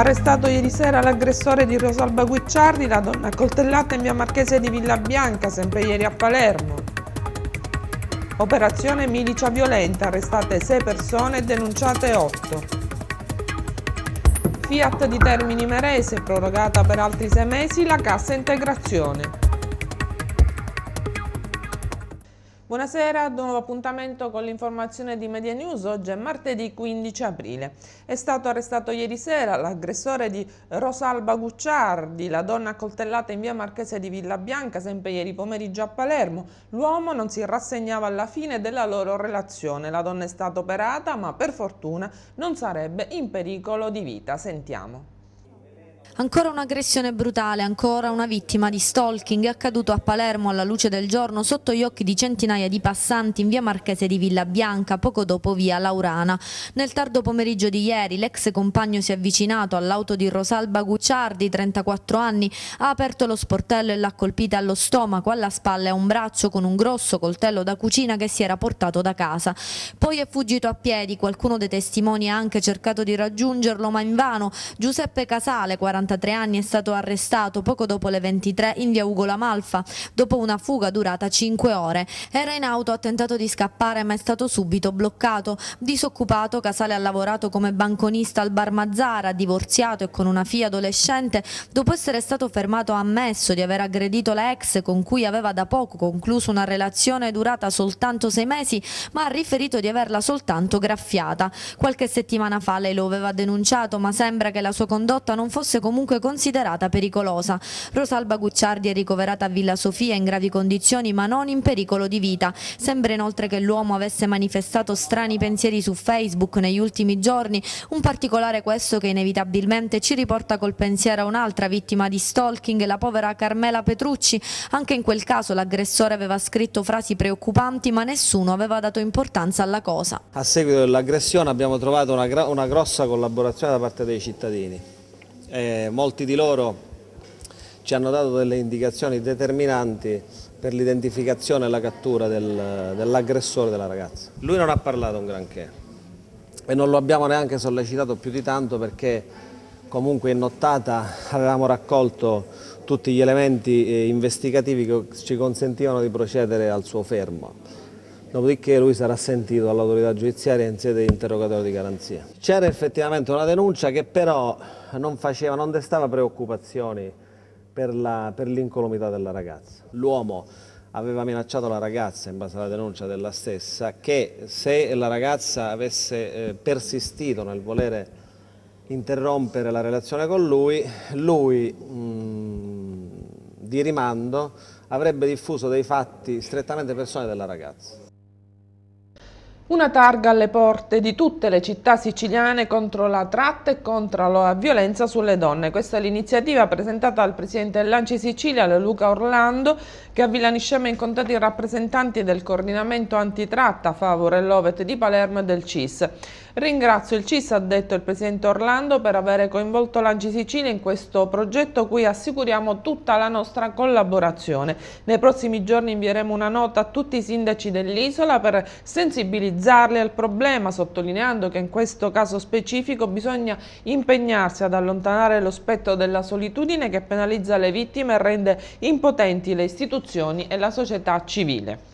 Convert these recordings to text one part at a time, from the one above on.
Arrestato ieri sera l'aggressore di Rosalba Guicciardi, la donna accoltellata in via Marchese di Villa Bianca, sempre ieri a Palermo. Operazione Milicia Violenta, arrestate 6 persone e denunciate 8. Fiat di Termini Merese, prorogata per altri 6 mesi la cassa integrazione. Buonasera, ad nuovo appuntamento con l'informazione di Media News, oggi è martedì 15 aprile. È stato arrestato ieri sera l'aggressore di Rosalba Gucciardi, la donna accoltellata in via Marchese di Villa Bianca, sempre ieri pomeriggio a Palermo. L'uomo non si rassegnava alla fine della loro relazione, la donna è stata operata ma per fortuna non sarebbe in pericolo di vita. Sentiamo. Ancora un'aggressione brutale, ancora una vittima di stalking accaduto a Palermo alla luce del giorno sotto gli occhi di centinaia di passanti in via Marchese di Villa Bianca, poco dopo via Laurana. Nel tardo pomeriggio di ieri l'ex compagno si è avvicinato all'auto di Rosalba Gucciardi, 34 anni, ha aperto lo sportello e l'ha colpita allo stomaco, alla spalla e a un braccio con un grosso coltello da cucina che si era portato da casa. Poi è fuggito a piedi, qualcuno dei testimoni ha anche cercato di raggiungerlo ma invano. Giuseppe Casale, 40 43 anni, è stato arrestato poco dopo le 23 in via Ugo Lamalfa, dopo una fuga durata 5 ore. Era in auto, ha tentato di scappare ma è stato subito bloccato. Disoccupato, Casale ha lavorato come banconista al bar Mazzara, divorziato e con una figlia adolescente, dopo essere stato fermato ha ammesso di aver aggredito la ex con cui aveva da poco concluso una relazione durata soltanto 6 mesi, ma ha riferito di averla soltanto graffiata. Qualche settimana fa lei lo aveva denunciato, ma sembra che la sua condotta non fosse comunque comunque considerata pericolosa. Rosalba Gucciardi è ricoverata a Villa Sofia in gravi condizioni ma non in pericolo di vita. Sembra inoltre che l'uomo avesse manifestato strani pensieri su Facebook negli ultimi giorni, un particolare questo che inevitabilmente ci riporta col pensiero a un'altra vittima di stalking, la povera Carmela Petrucci. Anche in quel caso l'aggressore aveva scritto frasi preoccupanti ma nessuno aveva dato importanza alla cosa. A seguito dell'aggressione abbiamo trovato una, una grossa collaborazione da parte dei cittadini eh, molti di loro ci hanno dato delle indicazioni determinanti per l'identificazione e la cattura del, dell'aggressore della ragazza. Lui non ha parlato un granché e non lo abbiamo neanche sollecitato più di tanto perché comunque in nottata avevamo raccolto tutti gli elementi eh, investigativi che ci consentivano di procedere al suo fermo dopodiché lui sarà sentito dall'autorità giudiziaria in sede di interrogatorio di garanzia. C'era effettivamente una denuncia che però non, faceva, non destava preoccupazioni per l'incolumità della ragazza. L'uomo aveva minacciato la ragazza in base alla denuncia della stessa che se la ragazza avesse eh, persistito nel volere interrompere la relazione con lui, lui mh, mm, di rimando avrebbe diffuso dei fatti strettamente personali della ragazza. Una targa alle porte di tutte le città siciliane contro la tratta e contro la violenza sulle donne. Questa è l'iniziativa presentata dal Presidente dell'Anci Sicilia, Luca Orlando, che a Villaniscema ha incontrato i rappresentanti del coordinamento antitratta Favore Lovet di Palermo e del CIS. Ringrazio il CIS, ha detto il Presidente Orlando, per aver coinvolto l'Anci Sicilia in questo progetto cui assicuriamo tutta la nostra collaborazione. Nei prossimi giorni invieremo una nota a tutti i sindaci dell'isola per sensibilizzare sensibilizzarli al problema, sottolineando che in questo caso specifico bisogna impegnarsi ad allontanare lo spettro della solitudine che penalizza le vittime e rende impotenti le istituzioni e la società civile.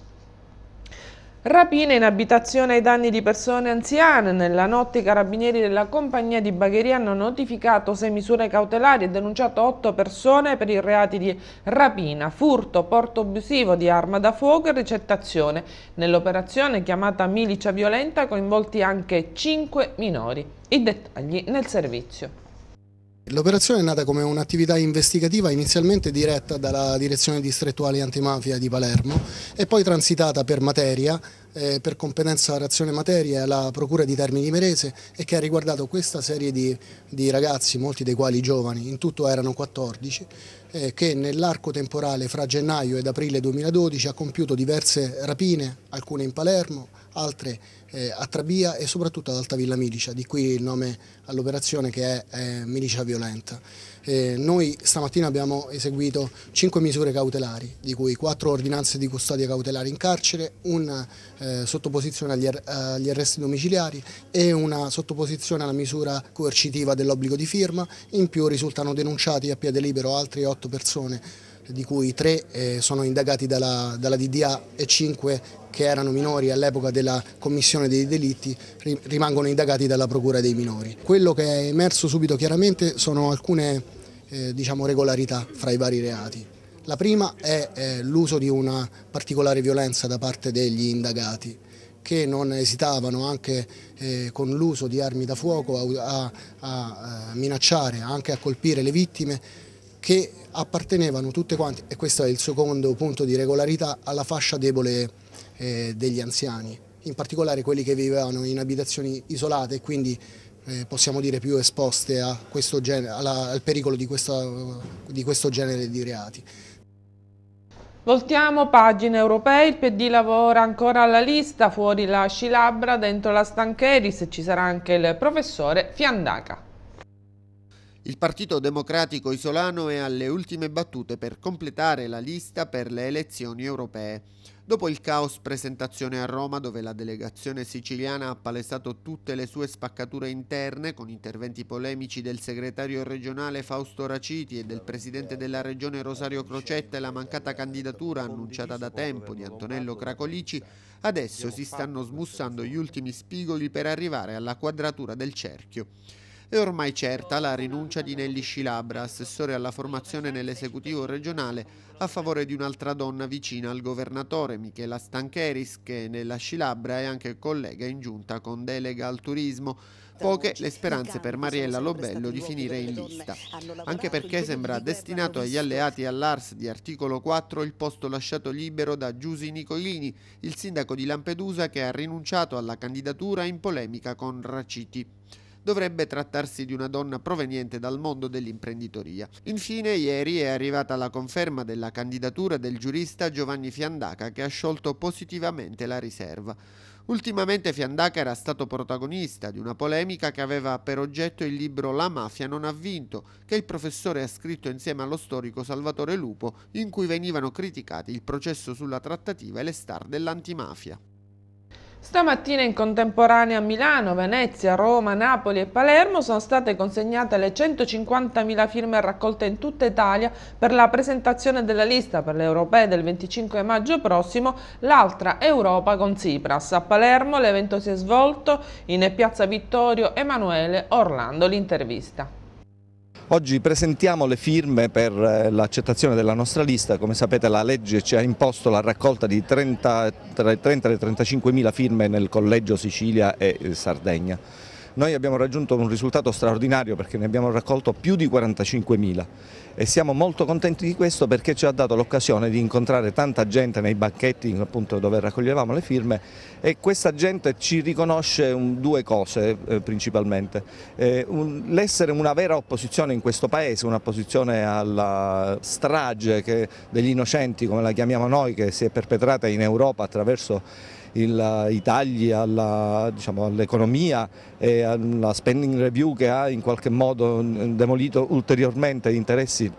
Rapine in abitazione ai danni di persone anziane. Nella notte i carabinieri della compagnia di Bagheria hanno notificato sei misure cautelari e denunciato otto persone per i reati di rapina, furto, porto abusivo di arma da fuoco e ricettazione. Nell'operazione chiamata Milicia Violenta coinvolti anche cinque minori. I dettagli nel servizio. L'operazione è nata come un'attività investigativa inizialmente diretta dalla direzione distrettuale antimafia di Palermo e poi transitata per materia, eh, per competenza razione materia alla procura di Termini di Merese e che ha riguardato questa serie di, di ragazzi, molti dei quali giovani, in tutto erano 14, eh, che nell'arco temporale fra gennaio ed aprile 2012 ha compiuto diverse rapine, alcune in Palermo, altre eh, a Trabia e soprattutto ad Alta Villa Milicia, di cui il nome all'operazione che è, è Milicia Violenta. Eh, noi stamattina abbiamo eseguito cinque misure cautelari, di cui quattro ordinanze di custodia cautelare in carcere, una eh, sottoposizione agli, ar er-, agli, arresti domiciliari e una sottoposizione alla misura coercitiva dell'obbligo di firma, in più risultano denunciati a piede libero altre otto persone di cui tre eh, sono indagati dalla, dalla DDA e cinque che erano minori all'epoca della commissione dei delitti rimangono indagati dalla Procura dei minori. Quello che è emerso subito chiaramente sono alcune eh, diciamo, regolarità fra i vari reati. La prima è eh, l'uso di una particolare violenza da parte degli indagati che non esitavano anche eh, con l'uso di armi da fuoco a, a, a minacciare, anche a colpire le vittime che appartenevano tutte quante, e questo è il secondo punto di regolarità, alla fascia debole eh, degli anziani, in particolare quelli che vivevano in abitazioni isolate e quindi eh, possiamo dire più esposte genere, alla, al pericolo di, questa, di questo genere di reati. Voltiamo pagine europee, il PD lavora ancora alla lista, fuori la Scilabra, dentro la Stancheris, ci sarà anche il professore Fiandaca. Il Partito Democratico Isolano è alle ultime battute per completare la lista per le elezioni europee. Dopo il caos presentazione a Roma, dove la delegazione siciliana ha palesato tutte le sue spaccature interne, con interventi polemici del segretario regionale Fausto Raciti e del presidente della regione Rosario Crocetta e la mancata candidatura annunciata da tempo di Antonello Cracolici, adesso si stanno smussando gli ultimi spigoli per arrivare alla quadratura del cerchio. È ormai certa la rinuncia di Nelly Scilabra, assessore alla formazione nell'esecutivo regionale, a favore di un'altra donna vicina al governatore, Michela Stancheris, che nella Scilabra è anche collega in giunta con delega al turismo. Poche le speranze per Mariella Lobello di finire in lista, anche perché sembra destinato agli alleati all'ARS di articolo 4 il posto lasciato libero da Giusi Nicolini, il sindaco di Lampedusa che ha rinunciato alla candidatura in polemica con Raciti dovrebbe trattarsi di una donna proveniente dal mondo dell'imprenditoria. Infine, ieri è arrivata la conferma della candidatura del giurista Giovanni Fiandaca che ha sciolto positivamente la riserva. Ultimamente Fiandaca era stato protagonista di una polemica che aveva per oggetto il libro La mafia non ha vinto, che il professore ha scritto insieme allo storico Salvatore Lupo, in cui venivano criticati il processo sulla trattativa e le star dell'antimafia. Stamattina in contemporanea a Milano, Venezia, Roma, Napoli e Palermo sono state consegnate le 150.000 firme raccolte in tutta Italia per la presentazione della lista per le europee del 25 maggio prossimo, l'altra Europa con Tsipras. A Palermo l'evento si è svolto in Piazza Vittorio Emanuele Orlando l'intervista. Oggi presentiamo le firme per eh, l'accettazione della nostra lista, come sapete la legge ci ha imposto la raccolta di 30, tra 30 e 35 mila firme nel collegio Sicilia e eh, Sardegna. Noi abbiamo raggiunto un risultato straordinario perché ne abbiamo raccolto più di 45.000 e siamo molto contenti di questo perché ci ha dato l'occasione di incontrare tanta gente nei banchetti appunto, dove raccoglievamo le firme e questa gente ci riconosce un, due cose eh, principalmente, eh, un, l'essere una vera opposizione in questo paese, un'opposizione alla strage che, degli innocenti come la chiamiamo noi che si è perpetrata in Europa attraverso il, i tagli diciamo, all'economia diciamo, all e alla spending review che ha in qualche modo demolito ulteriormente gli interessi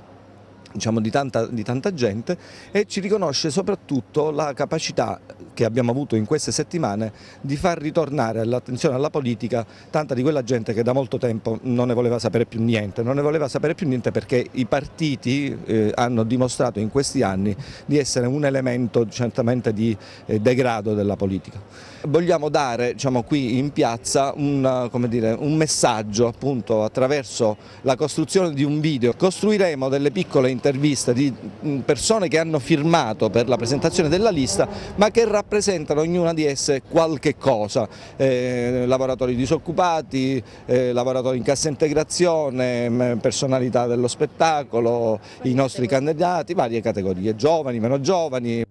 diciamo, di, tanta, di tanta gente e ci riconosce soprattutto la capacità che abbiamo avuto in queste settimane di far ritornare l'attenzione alla politica tanta di quella gente che da molto tempo non ne voleva sapere più niente, non ne voleva sapere più niente perché i partiti eh, hanno dimostrato in questi anni di essere un elemento certamente di eh, degrado della politica. Vogliamo dare diciamo, qui in piazza un, dire, un messaggio appunto, attraverso la costruzione di un video. Costruiremo delle piccole interviste di persone che hanno firmato per la presentazione della lista ma che rappresentano ognuna di esse qualche cosa, eh, lavoratori disoccupati, eh, lavoratori in cassa integrazione, personalità dello spettacolo, i nostri candidati, varie categorie, giovani, meno giovani.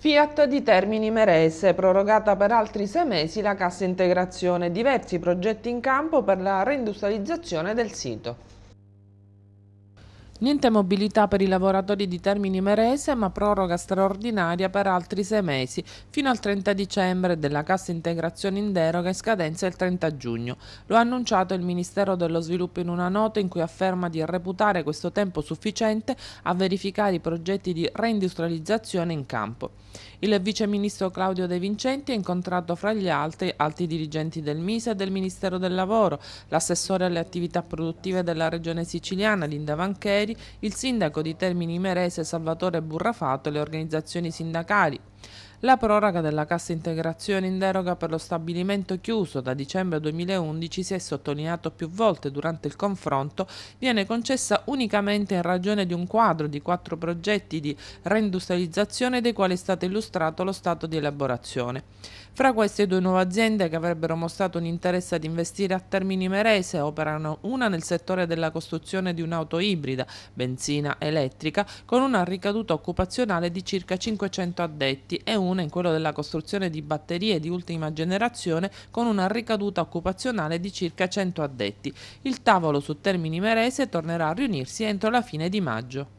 Fiat di Termini Merese, prorogata per altri sei mesi la cassa integrazione, diversi progetti in campo per la reindustrializzazione del sito. Niente mobilità per i lavoratori di Termini Merese, ma proroga straordinaria per altri sei mesi, fino al 30 dicembre della Cassa Integrazione in deroga e scadenza il 30 giugno. Lo ha annunciato il Ministero dello Sviluppo in una nota in cui afferma di reputare questo tempo sufficiente a verificare i progetti di reindustrializzazione in campo. Il Vice Ministro Claudio De Vincenti ha incontrato fra gli altri alti dirigenti del MISA e del Ministero del Lavoro, l'assessore alle attività produttive della Regione Siciliana, Linda Vancheri, ieri il sindaco di Termini Merese Salvatore Burrafato e le organizzazioni sindacali. La proroga della cassa integrazione in deroga per lo stabilimento chiuso da dicembre 2011 si è sottolineato più volte durante il confronto, viene concessa unicamente in ragione di un quadro di quattro progetti di reindustrializzazione dei quali è stato illustrato lo stato di elaborazione. Fra queste due nuove aziende che avrebbero mostrato un interesse ad investire a Termini Merese operano una nel settore della costruzione di un'auto ibrida, benzina elettrica, con una ricaduta occupazionale di circa 500 addetti e una in quello della costruzione di batterie di ultima generazione con una ricaduta occupazionale di circa 100 addetti. Il tavolo su Termini Merese tornerà a riunirsi entro la fine di maggio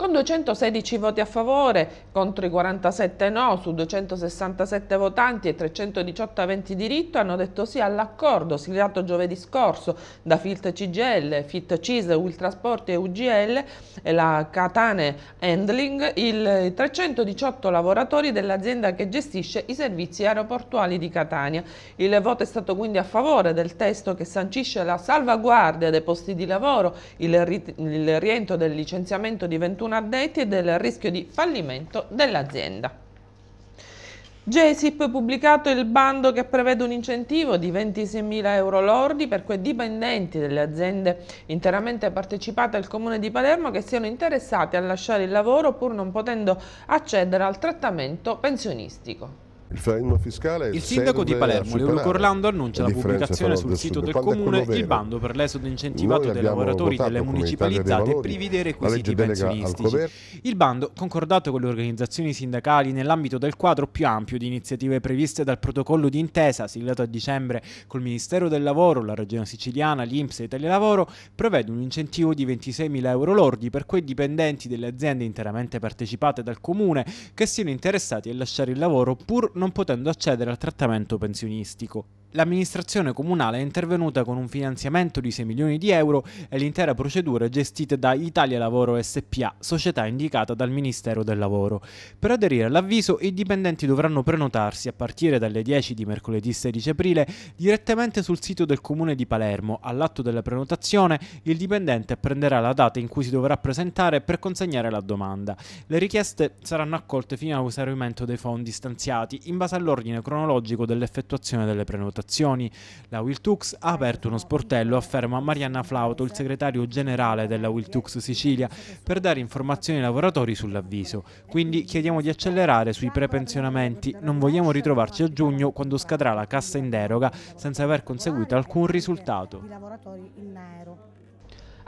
con 216 voti a favore contro i 47 no su 267 votanti e 318 aventi diritto hanno detto sì all'accordo siglato giovedì scorso da FILT CGL, FIT CISE, Ultrasporti e UGL e la Catane Handling i 318 lavoratori dell'azienda che gestisce i servizi aeroportuali di Catania. Il voto è stato quindi a favore del testo che sancisce la salvaguardia dei posti di lavoro, il, il rientro del licenziamento di 21 31 addetti e del rischio di fallimento dell'azienda. Gesip ha pubblicato il bando che prevede un incentivo di 26.000 euro lordi per quei dipendenti delle aziende interamente partecipate al Comune di Palermo che siano interessati a lasciare il lavoro pur non potendo accedere al trattamento pensionistico. Il frenno fiscale Il sindaco di Palermo, Leuco Orlando, annuncia la pubblicazione sul sito del comune il bando per l'esodo incentivato dei lavoratori delle municipalizzate privi dei requisiti pensionistici. Il bando, concordato con le organizzazioni sindacali nell'ambito del quadro più ampio di iniziative previste dal protocollo di intesa siglato a dicembre col Ministero del Lavoro, la Regione Siciliana, l'Inps e Telelavoro, prevede un incentivo di 26.000 euro lordi per quei dipendenti delle aziende interamente partecipate dal comune che siano interessati a lasciare il lavoro pur non potendo accedere al trattamento pensionistico. L'amministrazione comunale è intervenuta con un finanziamento di 6 milioni di euro e l'intera procedura è gestita da Italia Lavoro SPA, società indicata dal Ministero del Lavoro. Per aderire all'avviso i dipendenti dovranno prenotarsi a partire dalle 10 di mercoledì 16 aprile direttamente sul sito del Comune di Palermo. All'atto della prenotazione il dipendente apprenderà la data in cui si dovrà presentare per consegnare la domanda. Le richieste saranno accolte fino all'esaurimento dei fondi stanziati in base all'ordine cronologico dell'effettuazione delle prenotazioni manifestazioni. La Wiltux ha aperto uno sportello, afferma Marianna Flauto, il segretario generale della Wiltux Sicilia, per dare informazioni ai lavoratori sull'avviso. Quindi chiediamo di accelerare sui prepensionamenti. Non vogliamo ritrovarci a giugno quando scadrà la cassa in deroga senza aver conseguito alcun risultato.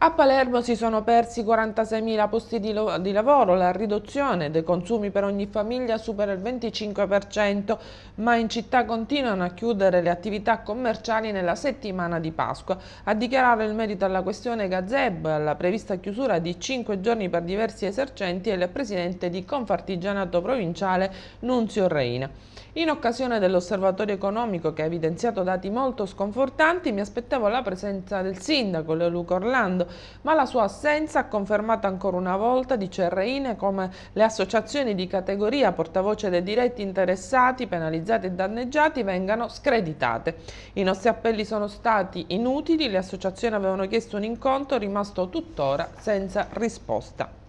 A Palermo si sono persi 46.000 posti di, di, lavoro, la riduzione dei consumi per ogni famiglia supera il 25%, ma in città continuano a chiudere le attività commerciali nella settimana di Pasqua. A dichiarare il merito alla questione Gazeb, alla prevista chiusura di 5 giorni per diversi esercenti, è il presidente di Confartigianato Provinciale Nunzio Reina. In occasione dell'osservatorio economico che ha evidenziato dati molto sconfortanti mi aspettavo la presenza del sindaco Leoluca Orlando, ma la sua assenza ha confermato ancora una volta di CRINE come le associazioni di categoria portavoce dei diretti interessati, penalizzati e danneggiati vengano screditate. I nostri appelli sono stati inutili, le associazioni avevano chiesto un incontro rimasto tuttora senza risposta.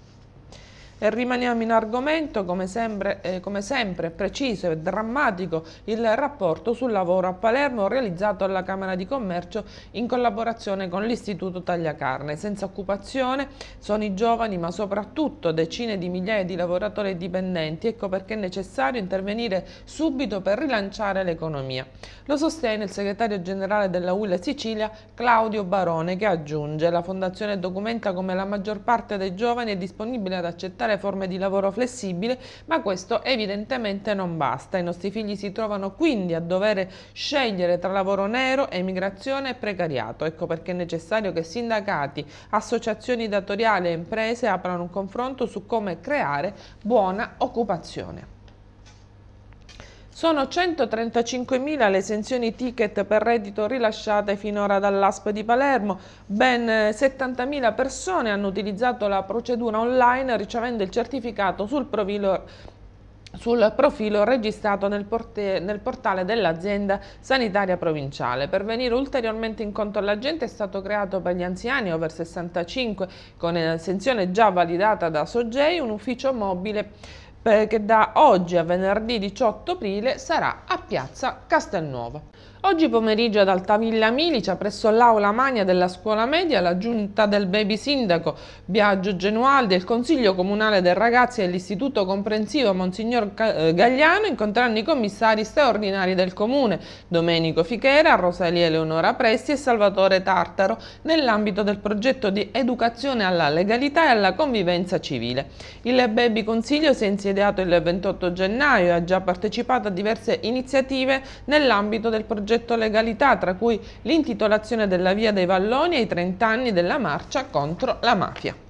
E rimaniamo in argomento, come sempre, eh, come sempre preciso e drammatico, il rapporto sul lavoro a Palermo realizzato alla Camera di Commercio in collaborazione con l'Istituto Tagliacarne. Senza occupazione sono i giovani, ma soprattutto decine di migliaia di lavoratori dipendenti. Ecco perché è necessario intervenire subito per rilanciare l'economia. Lo sostiene il segretario generale della UIL Sicilia, Claudio Barone, che aggiunge la Fondazione documenta come la maggior parte dei giovani è disponibile ad accettare sfruttare forme di lavoro flessibile, ma questo evidentemente non basta. I nostri figli si trovano quindi a dover scegliere tra lavoro nero, emigrazione e precariato. Ecco perché è necessario che sindacati, associazioni datoriali e imprese aprano un confronto su come creare buona occupazione. Sono 135.000 le esenzioni ticket per reddito rilasciate finora dall'ASP di Palermo. Ben 70.000 eh, persone hanno utilizzato la procedura online ricevendo il certificato sul profilo, sul profilo registrato nel, porte, nel portale dell'azienda sanitaria provinciale. Per venire ulteriormente incontro alla gente è stato creato per gli anziani over 65 con esenzione già validata da Sogei un ufficio mobile perché eh, da oggi a venerdì 18 aprile sarà a Piazza Castelnuovo. Oggi pomeriggio ad Altavilla Milicia, presso l'aula magna della scuola media, la giunta del baby sindaco Biagio Genualdi e il consiglio comunale dei ragazzi dell'istituto comprensivo Monsignor eh, Gagliano incontreranno i commissari straordinari del comune, Domenico Fichera, Rosalia Eleonora Presti e Salvatore Tartaro, nell'ambito del progetto di educazione alla legalità e alla convivenza civile. Il baby consiglio si è insediato il 28 gennaio e ha già partecipato a diverse iniziative nell'ambito del progetto Legalità, tra cui l'intitolazione della Via dei Valloni ai 30 anni della marcia contro la mafia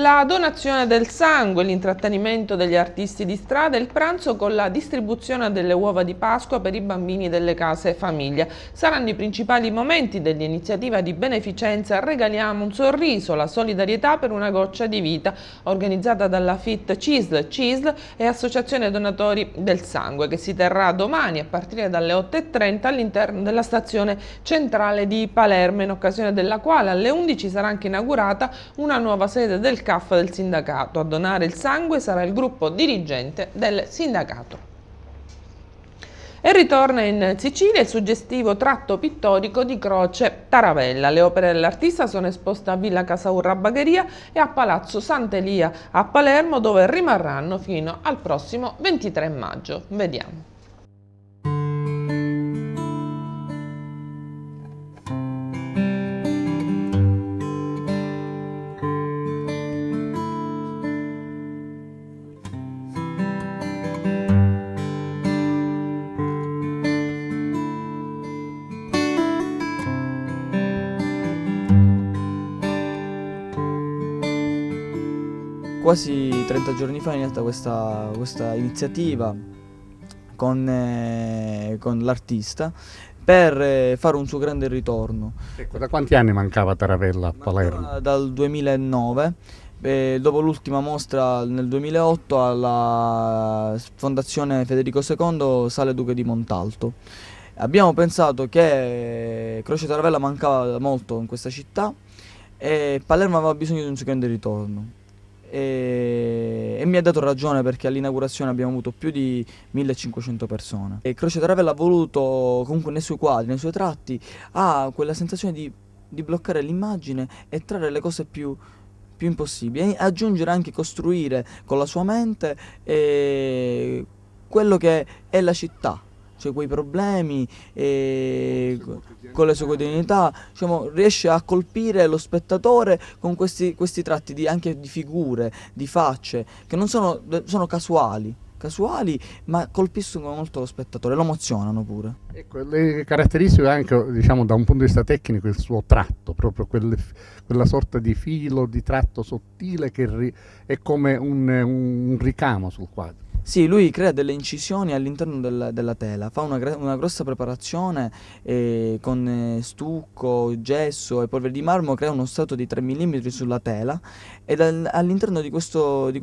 la donazione del sangue, l'intrattenimento degli artisti di strada e il pranzo con la distribuzione delle uova di Pasqua per i bambini delle case e famiglie. Saranno i principali momenti dell'iniziativa di beneficenza Regaliamo un sorriso, la solidarietà per una goccia di vita, organizzata dalla FIT CISL, CISL e Associazione Donatori del Sangue, che si terrà domani a partire dalle 8.30 all'interno della stazione centrale di Palermo, in occasione della quale alle 11 sarà anche inaugurata una nuova sede del SCAF del sindacato. A donare il sangue sarà il gruppo dirigente del sindacato. E ritorna in Sicilia il suggestivo tratto pittorico di Croce Taravella. Le opere dell'artista sono esposte a Villa Casaurra a Bagheria e a Palazzo Sant'Elia a Palermo dove rimarranno fino al prossimo 23 maggio. Vediamo. quasi 30 giorni fa è iniziata questa, questa iniziativa con, eh, con l'artista per eh, fare un suo grande ritorno. Ecco, da quanti anni mancava Taravella a Palermo? Mancava dal 2009. Eh, dopo l'ultima mostra nel 2008 alla Fondazione Federico II Sale Duca di Montalto. Abbiamo pensato che eh, Croce Taravella mancava molto in questa città e Palermo aveva bisogno di un secondo ritorno e, e, mi ha dato ragione perché all'inaugurazione abbiamo avuto più di 1500 persone. E Croce Taravella ha voluto comunque nei suoi quadri, nei suoi tratti, ha quella sensazione di, di bloccare l'immagine e trarre le cose più, più impossibili, e aggiungere anche costruire con la sua mente eh, quello che è la città, cioè quei problemi eh, con la sua quotidianità, diciamo, riesce a colpire lo spettatore con questi, questi tratti di, anche di figure, di facce, che non sono, sono casuali casuali, ma colpiscono molto lo spettatore, lo emozionano pure. Ecco, le caratteristiche anche, diciamo, da un punto di vista tecnico, il suo tratto, proprio quelle, quella sorta di filo, di tratto sottile che è come un, un ricamo sul quadro. Sì, lui crea delle incisioni all'interno della, della tela, fa una, una grossa preparazione eh, con eh, stucco, gesso e polvere di marmo, crea uno strato di 3 mm sulla tela e all'interno di, di, di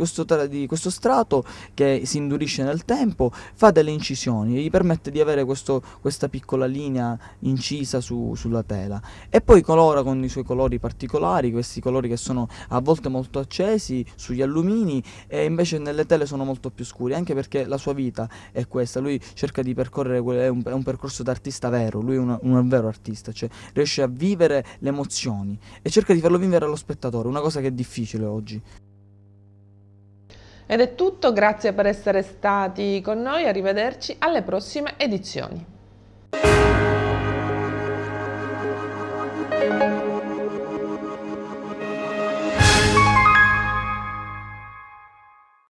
questo, strato che si indurisce nel tempo fa delle incisioni, gli permette di avere questo, questa piccola linea incisa su, sulla tela e poi colora con i suoi colori particolari, questi colori che sono a volte molto accesi sugli allumini e invece nelle tele sono molto più scuri anche perché la sua vita è questa, lui cerca di percorrere, è un, è un percorso d'artista vero, lui è un, un vero artista, cioè riesce a vivere le emozioni e cerca di farlo vivere allo spettatore, una cosa che è difficile oggi. Ed è tutto, grazie per essere stati con noi, arrivederci alle prossime edizioni.